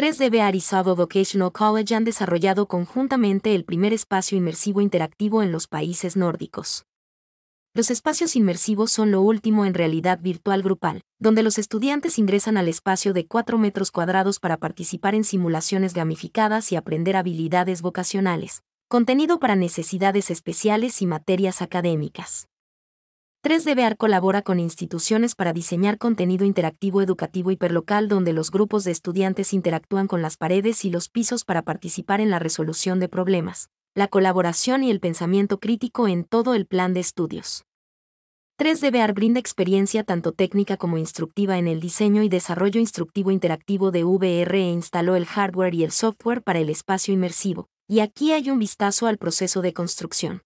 3DB Arizado Vocational College han desarrollado conjuntamente el primer espacio inmersivo interactivo en los países nórdicos. Los espacios inmersivos son lo último en realidad virtual grupal, donde los estudiantes ingresan al espacio de 4 metros cuadrados para participar en simulaciones gamificadas y aprender habilidades vocacionales, contenido para necesidades especiales y materias académicas. 3 DBAR colabora con instituciones para diseñar contenido interactivo educativo hiperlocal donde los grupos de estudiantes interactúan con las paredes y los pisos para participar en la resolución de problemas, la colaboración y el pensamiento crítico en todo el plan de estudios. 3 dbar brinda experiencia tanto técnica como instructiva en el diseño y desarrollo instructivo interactivo de VR e instaló el hardware y el software para el espacio inmersivo, y aquí hay un vistazo al proceso de construcción.